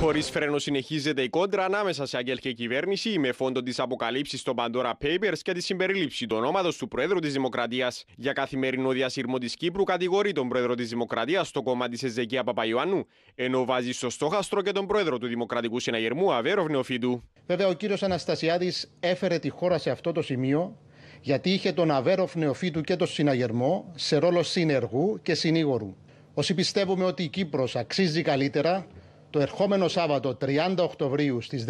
Χωρίς φρένο συνεχίζεται η κόντρα ανάμεσα σε Άγγελ και κυβέρνηση με φόντο της αποκαλύψης των Pandora Papers και τη συμπερίληψη του ονόματος του Προέδρου της Δημοκρατίας. Για καθημερινό διασύρμο της Κύπρου κατηγορεί τον Πρόεδρο της Δημοκρατίας στο κόμμα της Εζεκία Παπαϊωάννου, ενώ βάζει στο στόχαστρο και τον Πρόεδρο του Δημοκρατικού Συναγερμού Αβέροφ Νεοφίτου. Βέβαια, ο κύριος Αναστασιάδης έφερε τη χώρα σε αυτό το σημείο γιατί είχε τον Αβέροφ Νεοφίτου και τον Συναγερμό σε ρόλο συνεργού και συνήγορου. Όσοι πιστεύουμε ότι η Κύπρος αξίζει καλύτερα, το ερχόμενο Σάββατο 30 Οκτωβρίου στις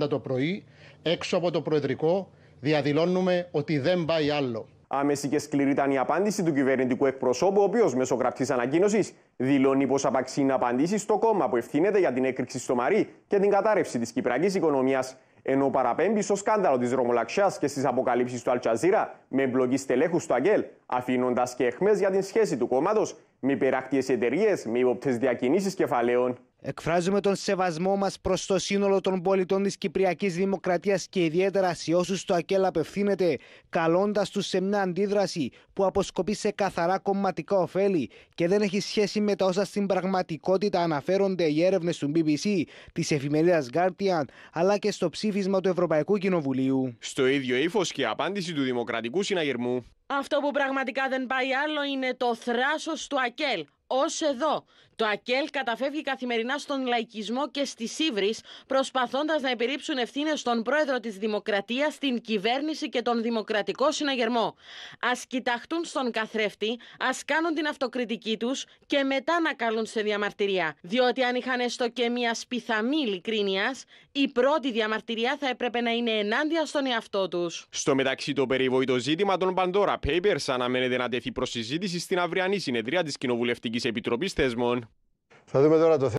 10.30 το πρωί έξω από το Προεδρικό διαδηλώνουμε ότι δεν πάει άλλο. Άμεση και σκληρή ήταν η απάντηση του κυβερνητικού εκπροσώπου, ο οποίος μέσω γραπτής ανακοίνωσης δηλώνει πως απαξίνει να απαντήσει στο κόμμα που ευθύνεται για την έκρηξη στο Μαρί και την κατάρρευση της κυπριακής οικονομίας. Ενώ παραπέμπει στο σκάνδαλο της Ρωμολαξιάς και στις αποκαλύψεις του Αλτσαζίρα με εμπλοκή στελέχους στο Αγγέλ, αφήνοντας και εχμές για την σχέση του κόμματος με υπερακτιέ εταιρείες με υποπτέ διακινήσεις κεφαλαίων. Εκφράζουμε τον σεβασμό μας προς το σύνολο των πολιτών της Κυπριακής Δημοκρατίας και ιδιαίτερα σε όσους το ΑΚΕΛ απευθύνεται, καλώντας τους σε μια αντίδραση που αποσκοπεί σε καθαρά κομματικά ωφέλη και δεν έχει σχέση με τα όσα στην πραγματικότητα αναφέρονται οι έρευνες του BBC, της εφημερίδας Guardian, αλλά και στο ψήφισμα του Ευρωπαϊκού Κοινοβουλίου. Στο ίδιο ύφος και απάντηση του Δημοκρατικού Συναγερμού. Αυτό που πραγματικά δεν πάει άλλο είναι το θράσος του ΑΚΕΛ ως εδώ. Το ΑΚΕΛ καταφεύγει καθημερινά στον λαϊκισμό και στις ύβρι, προσπαθώντας να επιρρύψουν ευθύνες στον πρόεδρο της Δημοκρατίας, στην κυβέρνηση και τον Δημοκρατικό Συναγερμό. Ας κοιταχτούν στον καθρέφτη, ας κάνουν την αυτοκριτική τους και μετά να καλούν σε διαμαρτυρία. Διότι αν είχαν έστω και μια σπιθαμή ειλικρίνειας, η πρώτη διαμαρτυρία θα έπρεπε να είναι ενάντια στον εαυτό τους. Στο μεταξύ, το περιβόητο ζήτημα των Pandora Papers αναμένεται να τεθεί προς συζήτηση στην αυριανή συνεδρία της Κοινοβουλευτικής Επιτροπής Θεσμών. Θα δούμε τώρα το θέμα.